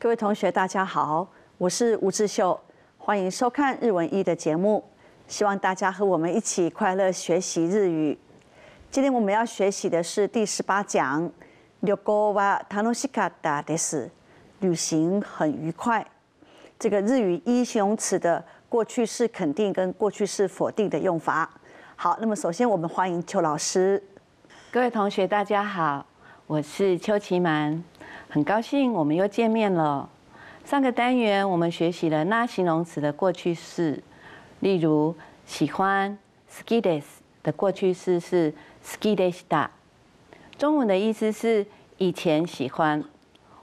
各位同学，大家好，我是吴志秀，欢迎收看日文一的节目。希望大家和我们一起快乐学习日语。今天我们要学习的是第十八讲，旅行很愉快。这个日语一形容词的过去式肯定跟过去式否定的用法。好，那么首先我们欢迎邱老师。各位同学，大家好，我是邱琪曼。很高兴我们又见面了。上个单元我们学习了那形容词的过去式，例如喜欢 s k i d e s 的过去式是 skidestar，中文的意思是以前喜欢。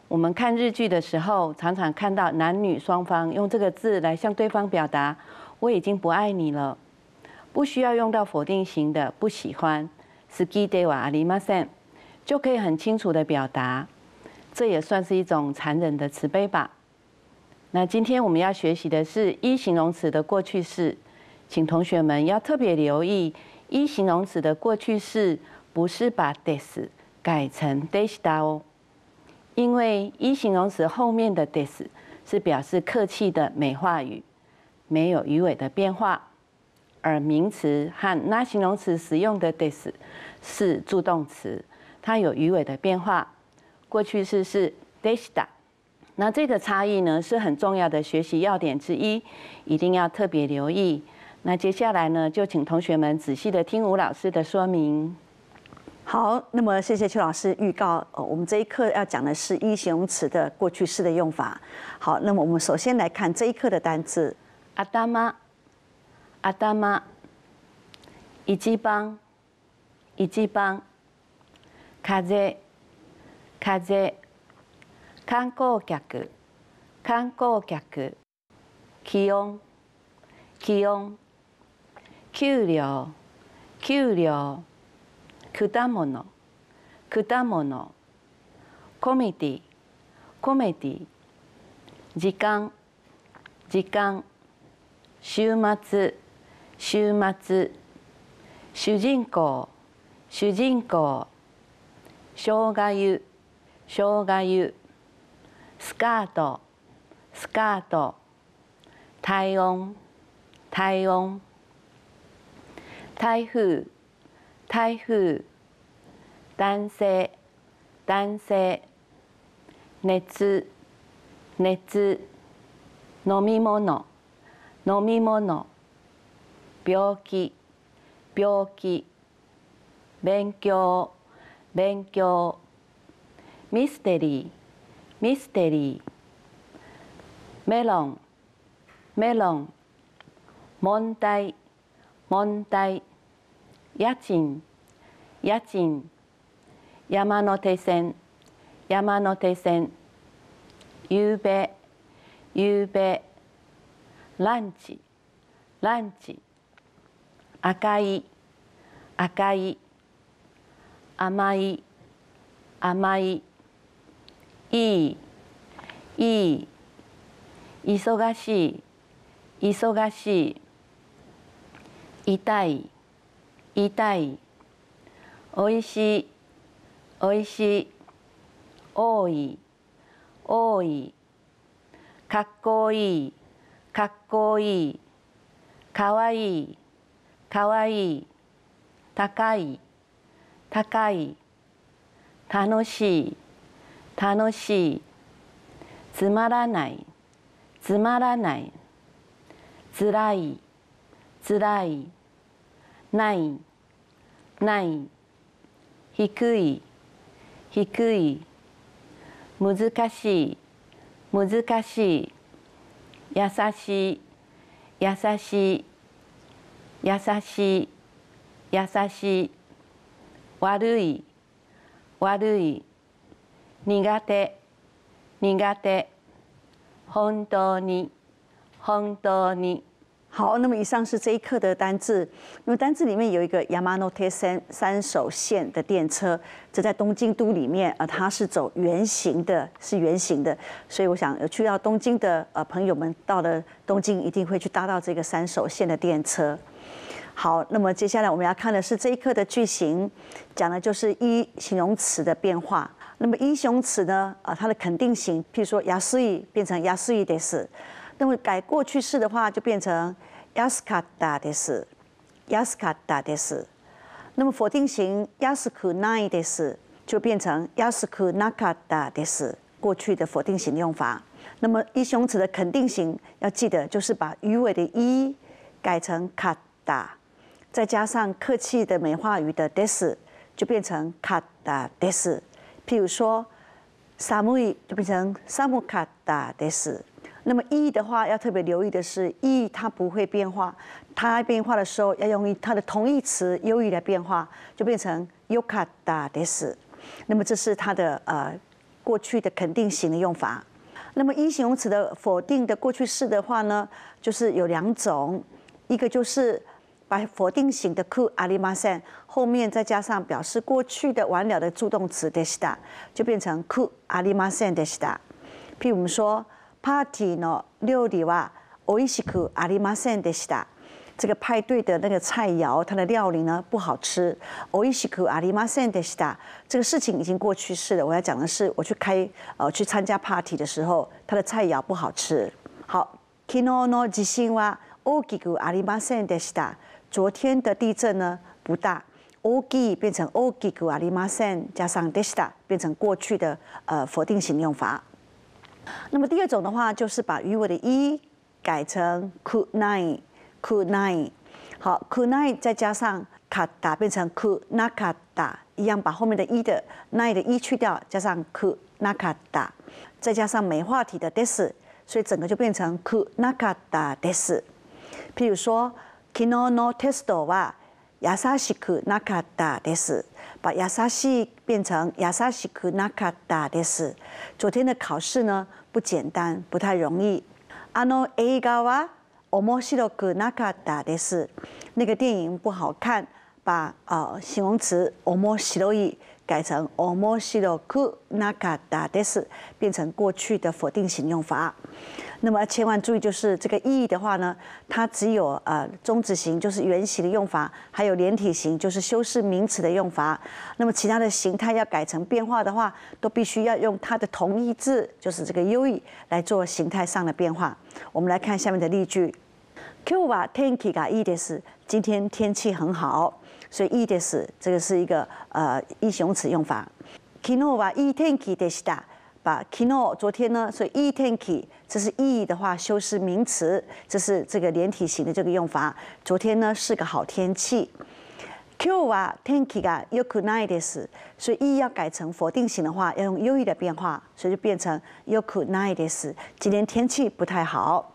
我们看日剧的时候，常常看到男女双方用这个字来向对方表达我已经不爱你了，不需要用到否定型的不喜欢 s k i d e a a l i s 就可以很清楚的表达。这也算是一种残忍的慈悲吧。那今天我们要学习的是一形容词的过去式，请同学们要特别留意，一形容词的过去式不是把 des 改成 desta 哦，因为一形容词后面的 des 是表示客气的美化语，没有鱼尾的变化，而名词和那形容词使用的 des 是助动词，它有鱼尾的变化。过去式是 desta，那这个差异呢是很重要的学习要点之一，一定要特别留意。那接下来呢，就请同学们仔细的听吴老师的说明。好，那么谢谢邱老师预告，我们这一课要讲的是一形容词的过去式的用法。好，那么我们首先来看这一课的单词：アダマ、アダマ、一番、一番、風。風観光客観光客気温気温給料給料果物果物コメディコメディ時間時間週末週末主人公主人公生姜湯生姜湯スカートスカート体温体温台風台風男性男性熱熱飲み物飲み物病気病気勉強勉強ミステリーミステリーメロンメロン問題問題家賃家賃山手線山手線ゆうべゆうべランチランチ赤い赤い甘い甘いいいいい忙しい忙しい痛い痛いおいしいおいしい多い多いかっこいいかっこいいかわいいかわいい高い高い楽しい楽しいつまらないつまらないつらいつらいないない低い低い難しい難しい優しい優しい優しい優しい悪い悪い苦个的，你本的，に，本当に。好，那么以上是这一课的单字。那么单字里面有一个 “Yamanote 三手线的电车，这在东京都里面而它是走圆形的，是圆形的。所以我想有去到东京的呃朋友们，到了东京一定会去搭到这个三手线的电车。好，那么接下来我们要看的是这一课的句型，讲的就是一形容词的变化。那么英雄词呢？啊，它的肯定型，譬如说 y a s 变成 yasu d 那么改过去式的话就变成 y a 卡达 k a d e 卡达 a s 那么否定型 y a 库 u k u n 就变成 y a 库纳卡达 n a 过去的否定型用法。那么英雄词的肯定型要记得，就是把鱼尾的一”改成卡达”，再加上客气的美化鱼的 des，就变成卡达 da s 譬如说，萨姆イ就变成萨姆卡达で斯。那么 e 的话要特别留意的是，e 它不会变化，它变化的时候要用于它的同义词 u イ来变化，就变成 a d a で斯。那么这是它的呃过去的肯定型的用法。那么 e 形容词的否定的过去式的话呢，就是有两种，一个就是。把否定型的 ku alimasen 后面再加上表示过去的完了的助动词 desita，就变成 ku alimasen desita。譬如我们说 party 的料理哇，oishiku a l i m a desita。这个派对的那个菜肴，它的料理呢不好吃，oishiku a l i m a desita。这个事情已经过去式了。我要讲的是，我去开呃去参加 party 的时候，它的菜肴不好吃。好，kino no jishin wa oikiku a l i m a desita。昨天的地震呢不大。ogi 变成 ogigualimasen，加上 desta 变成过去的呃否定型用法。那么第二种的话，就是把余尾的一改成 ku n i k u n a 好，ku n a 再加上 kata 变成 ku nakata，一样把后面的一的 nai 的一去掉，加上 ku nakata，再加上没话题的 des，所以整个就变成 ku nakata des。譬如说。昨日のテストは優しくなかったです。把優しい变成優しくなかったです。昨天的考试呢不简单，不太容易。あの映画は面白くなかったです。那个电影不好看，把呃形容词面白い改成 omoshiroku naka d e s 变成过去的否定型用法。那么千万注意，就是这个义的话呢，它只有呃中止型，就是原型的用法，还有连体型，就是修饰名词的用法。那么其他的形态要改成变化的话，都必须要用它的同义字，就是这个 u E 来做形态上的变化。我们来看下面的例句 c u b a t a n い k i ga d s 今天天气很好。所以 e です。这个是一个呃形容词用法。昨日吧，e 天气的是的，把昨日昨天呢，所以 e 天气，这是 e 的话修饰名词，这是这个连体型的这个用法。昨天呢是个好天气。今日は天気が良くないです。所以 e 要改成否定型的话，要用 u 的变化，所以就变成良くないです。今天天气不太好。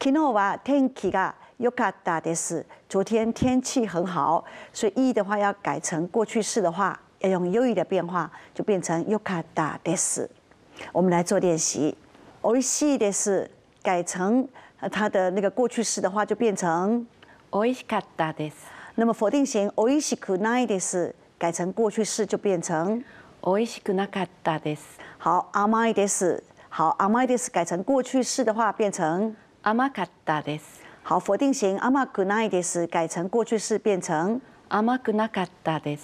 昨日は天気が良かったです。昨天天气很好，所以 e 的话要改成过去式的话，要用 u e 的变化，就变成 yokada d e 我们来做练习，oishi d e 改成它的那个过去式的话，就变成 o i s h i k a d a d e 那么否定型 oishikunai des 改成过去式就变成 o i s h i k u n a k a d a d e 好，amai des 好，amai des 改成过去式的话，变成 amakata des。好，否定型 amakunaides 改成过去式变成 amakunakatta des。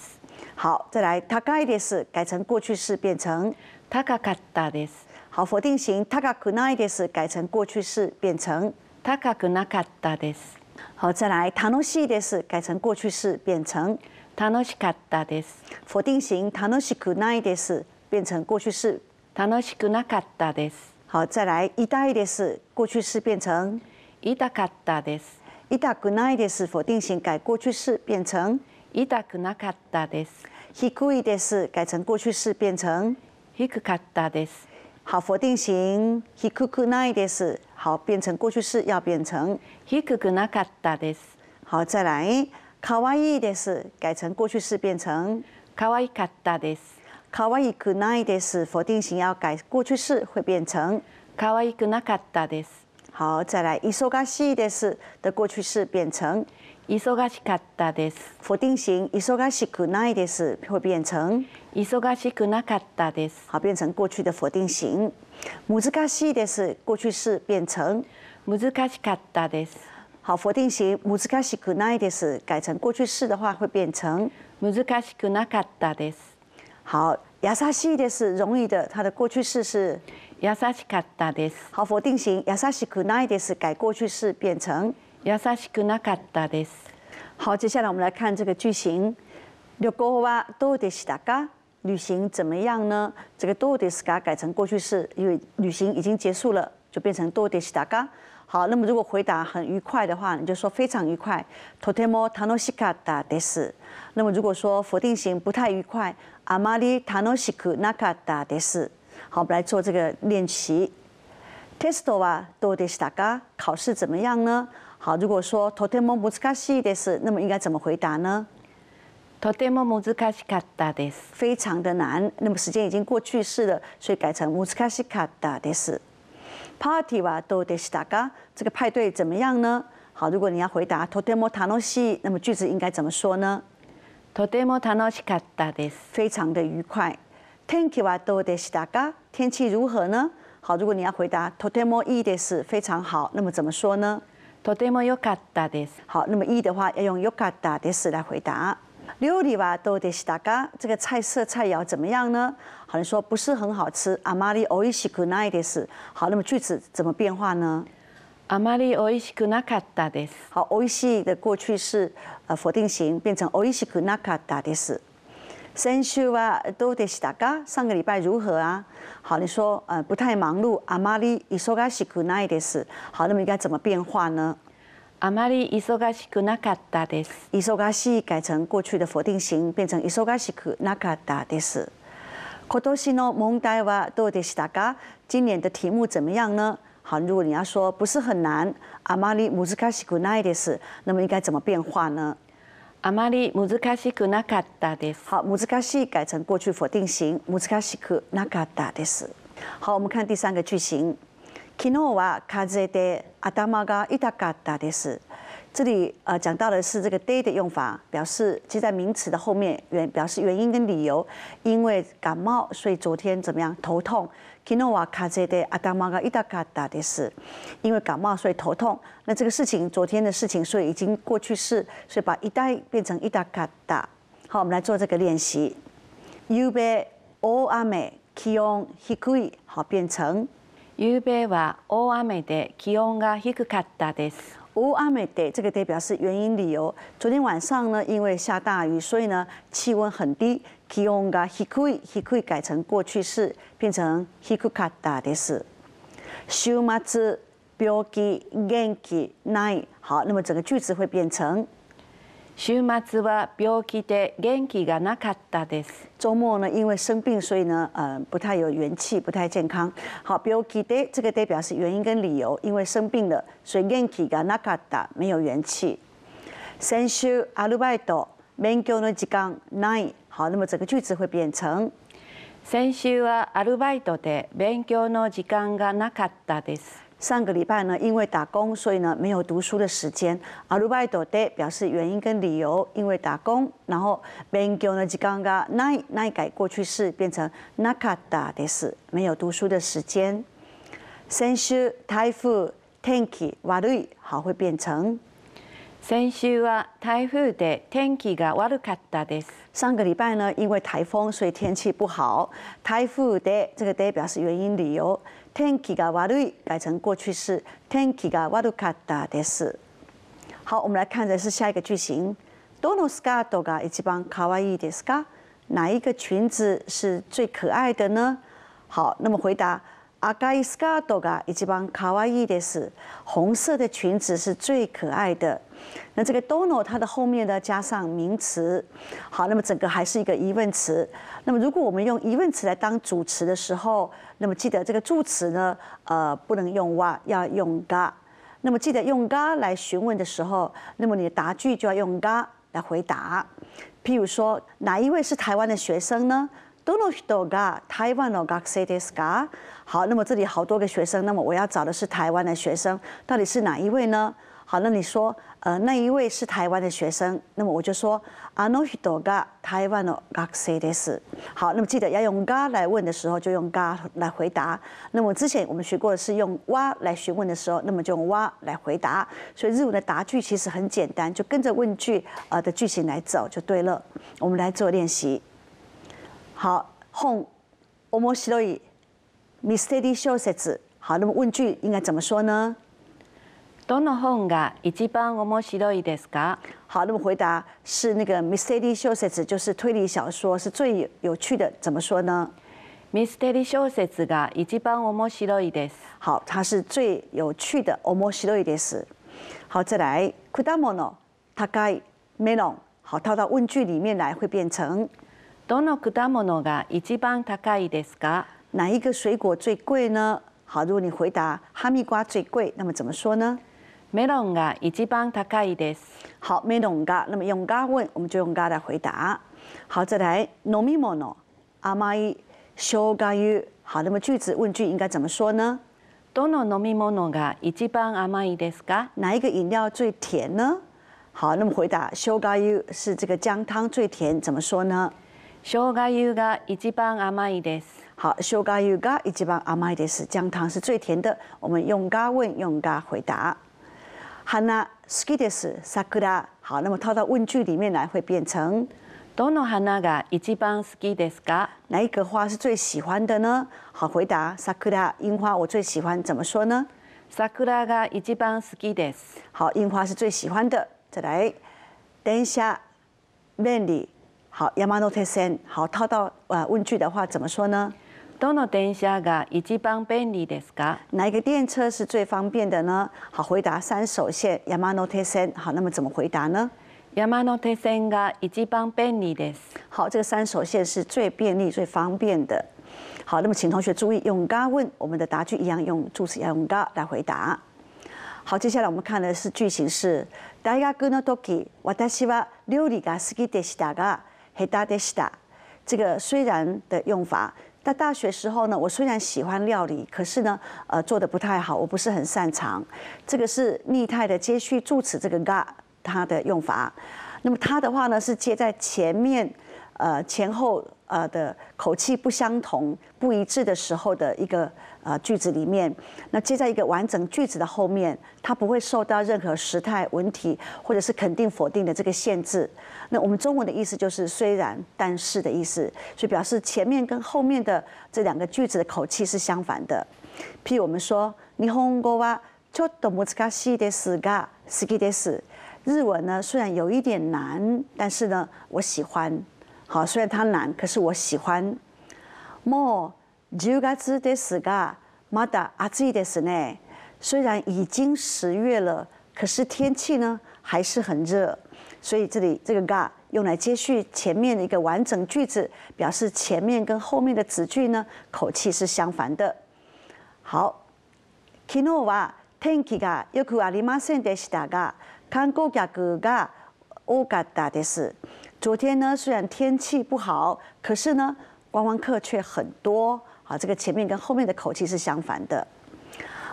好，再来 takaides 改成过去式变成 takakatta des。好，否定型 takakunaides 改成过去式变成 takakunakatta des。好，再来 tanoshides 改成过去式变成 tanoshikatta des。否定型 tanoshikunaides 变成过去式 tanoshikunakatta des。好，再来 idaides 过去式变成痛かったです。痛くないです。否定形改過去式变成痛くなかったです。低いです。改成过去式变成低かったです。好，否定形低くないです。好，变成过去式要变成低くなかったです。好，再来可愛いです。改成过去式变成可愛かったです。可愛くないです。否定形要改过去式会变成可愛くなかったです。好，再来。忙所がしです的过去式变成急しかったです。否定型急しくないです会变成急しくなかったです。好，变成过去的否定型。難しいです过去式变成難しかったです。好，否定型難しくなかです改成过去式的话会变成難しくなかったです。好，やしいです容易的它的过去式是。やしかったです。好，否定型や萨しくないです。改过去式变成や萨しくなかったです。好，接下来我们来看这个句型。旅行怎么样呢？这个どうでしたか改成过去式，因为旅行已经结束了，就变成どうでしたか。好，那么如果回答很愉快的话，你就说非常愉快。とても楽しいかったです。那么如果说否定型不太愉快，あまり楽しいくなかったです。好，我们来做这个练习。テス o はどうでしたか？考试怎么样呢？好，如果说とても難しいです，那么应该怎么回答呢？非常的难。那么时间已经过去式了，所以改成難しいかったです。パーティーはどでしたか？这个派对怎么样呢？好，如果你要回答とても楽しい，那么句子应该怎么说呢？とても楽しかったです。非常的愉快。天气どうでしたか？天气如何呢？好，如果你要回答，とてもいいです，非常好。那么怎么说呢？とてもよかったです。好，那么いい的话要用良かったです来回答。料理哇多这个菜色菜肴怎么样呢？好，说不是很好吃。あまりおいしくなかです。好，那么句子怎么变化呢？あまりおいしくなかったです。好，おいしい的过去式呃否定型变成おいしくなかったです。週はどうでしたか？上个礼拜如何啊？好，你说呃不太忙碌。あまり忙しくないです。好，那么应该怎么变化呢？あまり忙しいなかったです。忙しい改成过去的否定型，变成忙しいなかったです。今年的题目怎么样呢？好，如果你要说不是很难。あまり難しいないです。那么应该怎么变化呢？あまり難しくなかったです。好，難しい改成过去否定型，難しくなかったです。好，我们看第三个句型。昨日は風で頭が痛かったです。这里呃讲到的是这个 day 的用法，表示接在名词的后面，原表示原因跟理由。因为感冒，所以昨天怎么样头痛。今天我卡在的阿达玛的伊达卡达的是，因为感冒所以头痛。那这个事情，昨天的事情，所以已经过去式，所以把伊达变成伊达卡达。好，我们来做这个练习。因为大阿梅气温很贵，好变成因为大阿梅的气温高很卡达的是。大阿梅的这个得表示原因理由。昨天晚上呢，因为下大雨，所以呢气温很低。気温が低い低い改成過去式变成低かったです。週末病気元気ない好，那么整个句子会变成週末は病気で元気がなかったです。周末呢，因为生病，所以呢，呃，不太有元气，不太健康。好，病気で这个 d 表示原因跟理由，因为生病了，所以元気がなかった没有元气。先週アルバイト勉強の時間ない好，那么整个句子会变成先週はアルバイトで勉強の時間がなかったです。上个礼拜呢，因为打工，所以呢没有读书的时间。アルバイトで表示原因跟理由，因为打工，然后勉強の時間がないない改过去式变成なかったです，没有读书的时间。先週台風天気悪い，好会变成先週は台風で天気が悪かったです。上个礼拜呢，因为台风，所以天气不好。台风で这个で表示原因理由。天気が悪い改成过去式。天気が悪かったです。好，我们来看的是下一个句型。どのスカートが一番可愛いですか？哪一个裙子是最可爱的呢？好，那么回答。阿い伊斯ー多嘎，以及可卡哇伊す。红色的裙子是最可爱的。那这个 dono 它的后面呢加上名词，好，那么整个还是一个疑问词。那么如果我们用疑问词来当主词的时候，那么记得这个助词呢，呃，不能用哇，要用嘎。那么记得用嘎来询问的时候，那么你的答句就要用嘎来回答。譬如说，哪一位是台湾的学生呢？好，那么这里好多个学生，那么我要找的是台湾的学生，到底是哪一位呢？好，那你说，呃，那一位是台湾的学生，那么我就说 ano hito ga t a 好，那么记得要用 g 来问的时候，就用 g 来回答。那么之前我们学过的是用哇来询问的时候，那么就用哇来回答。所以日文的答句其实很简单，就跟着问句呃的句型来走就对了。我们来做练习。好，本面白いミステリー小説。好，那么问句应该怎么说呢？どの本が一番面白いですか？好，那么回答是那个ミステ小説，就是推理小说，是最有趣的。怎么说呢？ミステリ y 小説が一番面白いです。好，它是最有趣的面白いです。好，再来、くだ高いメロン。好，套到问句里面来，会变成。どの果物が一番高いですか？哪一个水果最贵呢？好，如果你回答哈密瓜最贵，那么怎么说呢？メロンが一番高いです。好，メロンが，那么用が问，我们就用が来回答。好，再来飲み物。甘いしょうが好，那么句子问句应该怎么说呢？どの飲み物のが一番甘いですか？哪一个饮料最甜呢？好，那么回答しょうが是这个姜汤最甜，怎么说呢？生姜湯が一番甘いです。好，生姜油が一番甘いです。姜糖是最甜的。我们用嘎问，用嘎回答。花好きです。桜。好，那么套到问句里面来，会变成どの花が一番好きですか？哪一个花是最喜欢的呢？好，回答樱花，我最喜欢。怎么说呢？が一番好きです。好，樱花是最喜欢的。再来，電車便利。好，y a a m n o t e s 手 n 好，套到啊问句的话，怎么说呢？哪一个电车是最方便的呢？好，回答三手线。Yamanote s 手 n 好，那么怎么回答呢？山手线是最便利的。好，这个三手线是最便利、最方便的。好，那么请同学注意，用“が”问，我们的答句一样用助词“やが”来回答。好，接下来我们看的是句型是大学のと私は料理が好きでしたが。这个虽然的用法。在大学时候呢，我虽然喜欢料理，可是呢，呃，做的不太好，我不是很擅长。这个是逆态的接续助词这个 ga，它的用法。那么它的话呢，是接在前面，呃，前后呃的口气不相同、不一致的时候的一个。啊，句子里面，那接在一个完整句子的后面，它不会受到任何时态、文体或者是肯定、否定的这个限制。那我们中文的意思就是“虽然但是”的意思，所以表示前面跟后面的这两个句子的口气是相反的。譬如我们说，日本語はちょっと難しいですが、好きです。日文呢，虽然有一点难，但是呢，我喜欢。好，虽然它难，可是我喜欢。More。九月ですが、まだ暑いですね。虽然已经十月了，可是天气呢还是很热。所以这里这个“が”用来接续前面的一个完整句子，表示前面跟后面的子句呢口气是相反的。好，昨日は天気がよくありませんでしたが、観光客が多かったです。昨天呢虽然天气不好，可是呢观光客却很多。啊，这个前面跟后面的口气是相反的。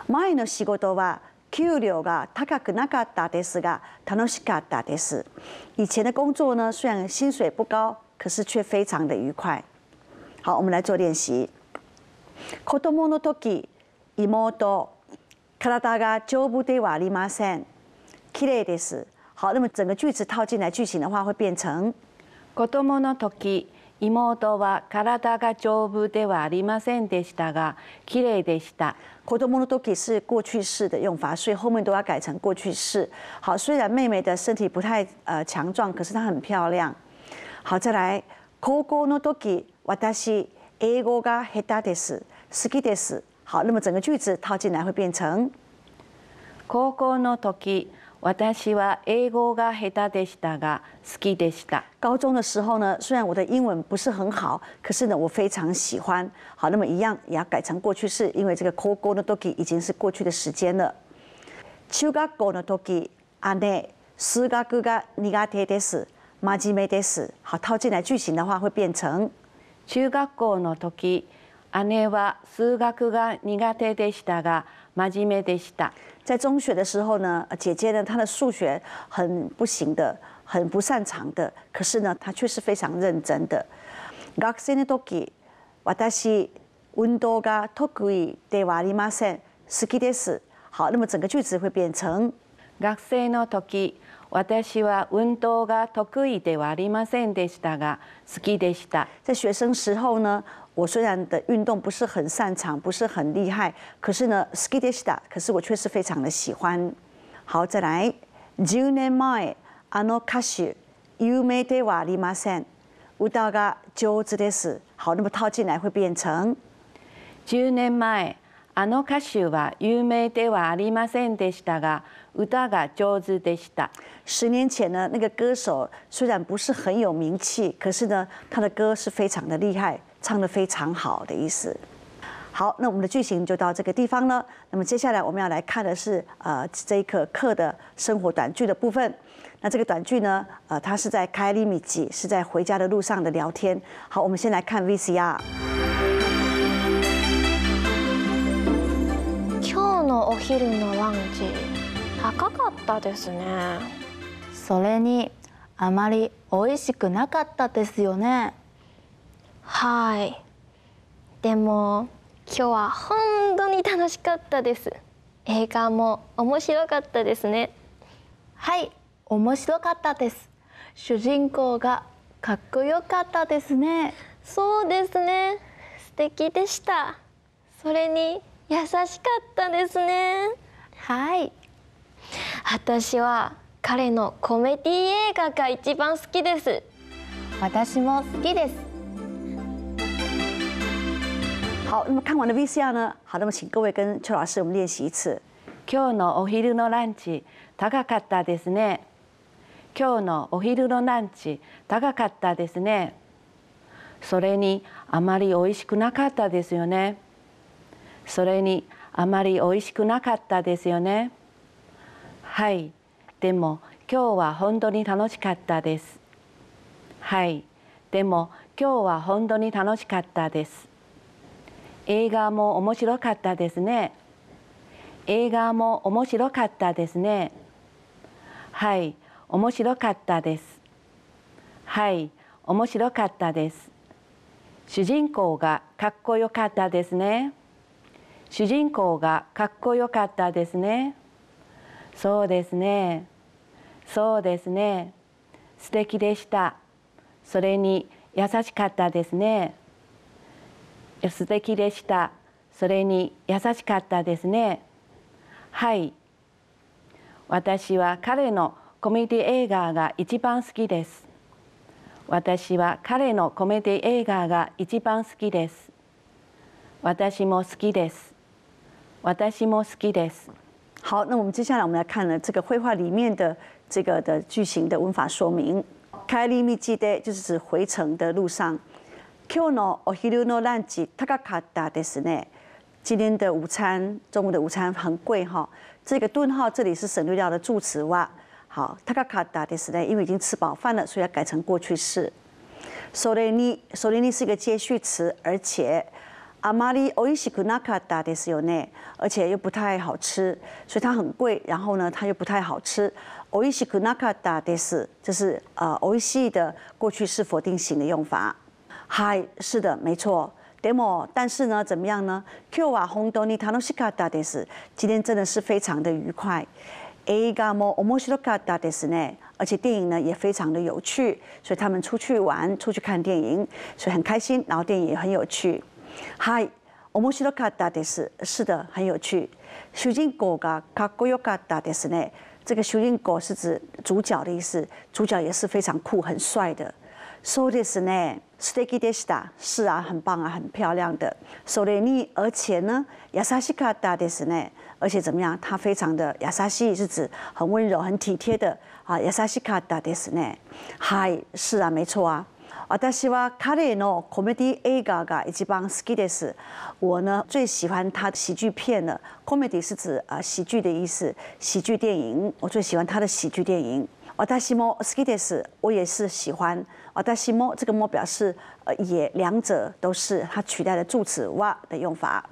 前の仕事は給料が高くなかったですが、楽しかったです。以前的工作呢，虽然薪水不高，可是却非常的愉快。好，我们来做练习。の時、妹、体が丈夫でありませ、ん。綺麗です。好，那么整个句子套进来，句型的话会变成の妹は体が丈夫ではありませんでしたが、綺麗でした。子供の時是过去式的用法，所以后面都要改成过去式。好，虽然妹妹的身体不太呃强壮，可是她很漂亮。好，再来，高校の時私英語が下手です。好きです。好，那么整个句子套进来会变成高校の時私は英語が下手でしたが好きでした。高中的时候呢，虽然我的英文不是很好，可是呢，我非常喜欢。好，那么一样也改成过去式，因为这个高校の時已经是过去的时间了。中学校の時、姉、数学が苦手です。真面目です。好，套进来句型的话会变成中学校の時、姉は数学が苦手でしたが。真面目でした。在中学的时候呢，姐姐呢，她的数学很不行的，很不擅长的，可是呢，她却是非常认真的。学生の時、私運動が得意ではありません。好きです。好，那么整个句子会变成学生の時、私は運動が得意ではありませんでしたが、好きでした。在学生时候呢。我虽然的运动不是很擅长，不是很厉害，可是呢 s k i d i s h d a 可是我确实非常的喜欢。好，再来。j u n 十年前あの歌手有名ではありません。歌が上手でした。好，那么套进来会变成。j u n 十年前あの歌手は有名ではありませんでしたが、歌が上手でした。十年前呢，那个歌手虽然不是很有名气，可是呢，他的歌是非常的厉害。唱的非常好的意思。好，那我们的剧情就到这个地方了。那么接下来我们要来看的是呃这一课课的生活短剧的部分。那这个短剧呢，呃，它是在开里米吉，是在回家的路上的聊天。好，我们先来看 VCR。今日のお昼のランチ高かったですね。それにあまり美味しくなかったですよね。はいでも今日は本当に楽しかったです映画も面白かったですねはい面白かったです主人公がかっこよかったですねそうですね素敵でしたそれに優しかったですねはい私は彼のコメディ映画が一番好きです私も好きです好，那么看完了 VCR 呢？好，那么请各位跟邱老师我们练习一次。今日のお昼のランチ高かったですね。今日のお昼のランチ高かったですね。それにあまり美味しくなかったですよね。それにあまり美味しくなかったですよね。はい、でも今日は本当に楽しかったです。はい、でも今日は本当に楽しかったです。映画も面白かったですね映画も面白かったですねはい面白かったですはい面白かったです主人公がかっこよかったですね主人公がかっこよかったですねそうですねそうですね素敵でしたそれに優しかったですね素敵でしたそれに優しかったですねはい私は彼のコメディ映画が一番好きです私は彼のコメディ映画が一番好きです私も好きです私も好きです好，那我们接下来我们来看呢这个绘画里面的这个的句型的文法说明。开利密基的，就是指回程的路上。今天，的午餐中午的午餐很贵哈。这个顿号这里是省略掉的助词哇。好，タガカダですね，因为已经吃饱饭了，所以要改成过去式。それでね，それでね是一个接续词，而且あまりおいしいくなかったですよね。而且又不太好吃，所以它很贵。然后呢，它又不太好吃。おいしいくなかったです，这是啊，おいしい的过去式否定型的用法。嗨，是的，没错。demo，但是呢，怎么样呢？今日は本当に楽しいかった今天真的是非常的愉快。而且电影呢也非常的有趣，所以他们出去玩，出去看电影，所以很开心，然后电影也很有趣。はい、是的，很有趣。修人果这个是指主角的意思，主角也是非常酷、很帅的。そう是呢，ステキですだ，是啊，很棒啊，很漂亮的。それで而且呢、優しいカッですね。而且怎么样？它非常的優しい是指很温柔、很体贴的啊。優しかったですね。はい，是啊，没错啊。私は彼のコメディ映画が一番好きです。我呢最喜欢他的喜剧片了。コメディ是指啊喜剧的意思，喜剧电影。我最喜欢他的喜剧电影。我たしもスキテス，我也是喜欢。我达西も这个も表示呃也，两者都是它取代了助词哇的用法。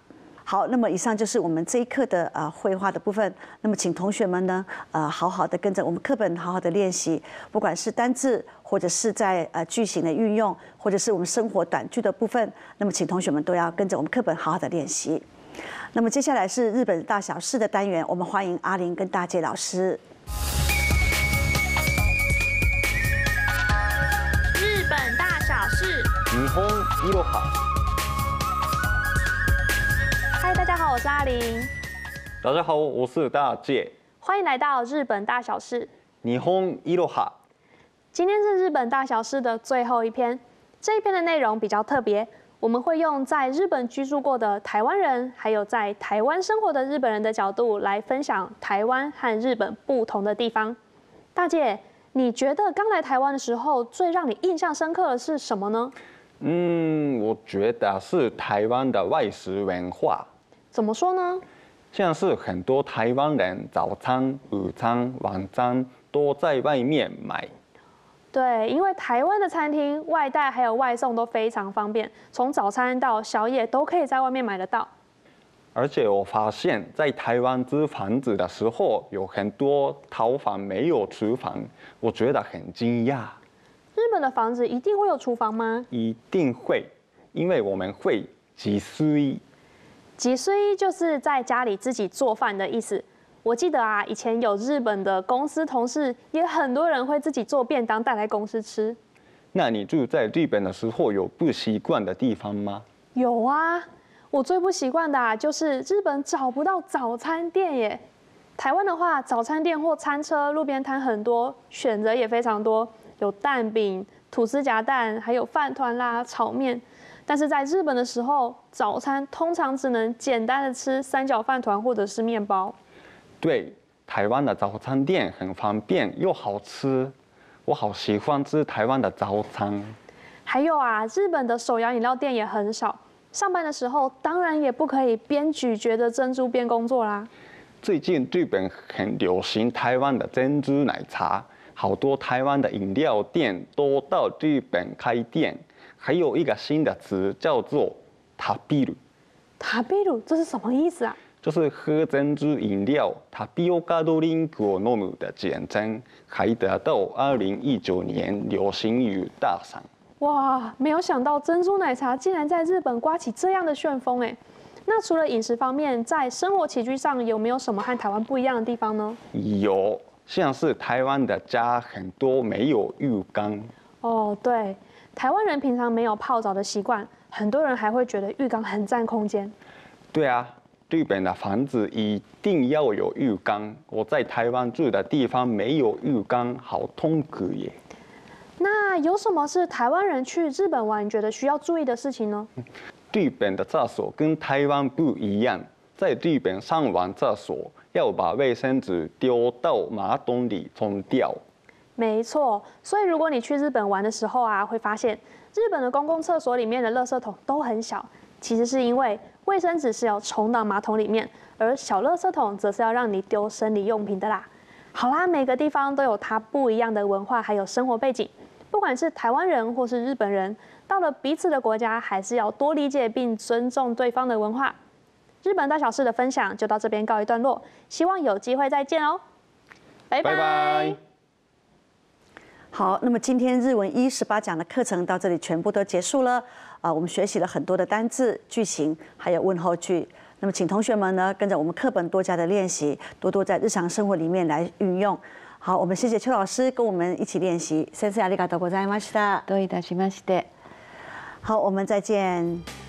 好，那么以上就是我们这一课的呃绘画的部分。那么请同学们呢呃好好的跟着我们课本好好的练习，不管是单字或者是在呃句型的运用，或者是我们生活短句的部分，那么请同学们都要跟着我们课本好好的练习。那么接下来是日本大小事的单元，我们欢迎阿玲跟大杰老师。日本一路哈！嗨，大家好，我是阿玲。大家好，我是大姐。欢迎来到日本大小事。日本一路哈！今天是日本大小事的最后一篇。这一篇的内容比较特别，我们会用在日本居住过的台湾人，还有在台湾生活的日本人的角度来分享台湾和日本不同的地方。大姐，你觉得刚来台湾的时候，最让你印象深刻的是什么呢？嗯，我觉得是台湾的外食文化。怎么说呢？像是很多台湾人早餐、午餐、晚餐都在外面买。对，因为台湾的餐厅外带还有外送都非常方便，从早餐到宵夜都可以在外面买得到。而且我发现，在台湾租房子的时候，有很多套房没有厨房，我觉得很惊讶。日本的房子一定会有厨房吗？一定会，因为我们会集思议。集思就是在家里自己做饭的意思。我记得啊，以前有日本的公司同事，也很多人会自己做便当带来公司吃。那你住在日本的时候有不习惯的地方吗？有啊，我最不习惯的就是日本找不到早餐店耶。台湾的话，早餐店或餐车、路边摊很多，选择也非常多。有蛋饼、吐司夹蛋，还有饭团啦、炒面。但是在日本的时候，早餐通常只能简单的吃三角饭团或者是面包。对，台湾的早餐店很方便又好吃，我好喜欢吃台湾的早餐。还有啊，日本的手摇饮料店也很少。上班的时候当然也不可以边咀嚼着珍珠边工作啦。最近日本很流行台湾的珍珠奶茶。好多台湾的饮料店都到日本开店，还有一个新的词叫做“塔比鲁”。塔比鲁这是什么意思啊？就是喝珍珠饮料“塔比オ卡ドリンクを的简称，还得到二零一九年流行语大赏。哇，没有想到珍珠奶茶竟然在日本刮起这样的旋风哎！那除了饮食方面，在生活起居上有没有什么和台湾不一样的地方呢？有。像是台湾的家很多没有浴缸哦，对，台湾人平常没有泡澡的习惯，很多人还会觉得浴缸很占空间。对啊，日本的房子一定要有浴缸。我在台湾住的地方没有浴缸，好痛苦耶。那有什么是台湾人去日本玩觉得需要注意的事情呢？日本的厕所跟台湾不一样，在日本上完厕所。要把卫生纸丢到马桶里冲掉，没错。所以如果你去日本玩的时候啊，会发现日本的公共厕所里面的垃圾桶都很小，其实是因为卫生纸是要冲到马桶里面，而小垃圾桶则是要让你丢生理用品的啦。好啦，每个地方都有它不一样的文化，还有生活背景。不管是台湾人或是日本人，到了彼此的国家，还是要多理解并尊重对方的文化。日本大小事的分享就到这边告一段落，希望有机会再见哦。拜拜。好，那么今天日文一十八讲的课程到这里全部都结束了啊，我们学习了很多的单字、句型，还有问候句。那么请同学们呢跟着我们课本多加的练习，多多在日常生活里面来运用。好，我们谢谢邱老师跟我们一起练习。好，我们再见。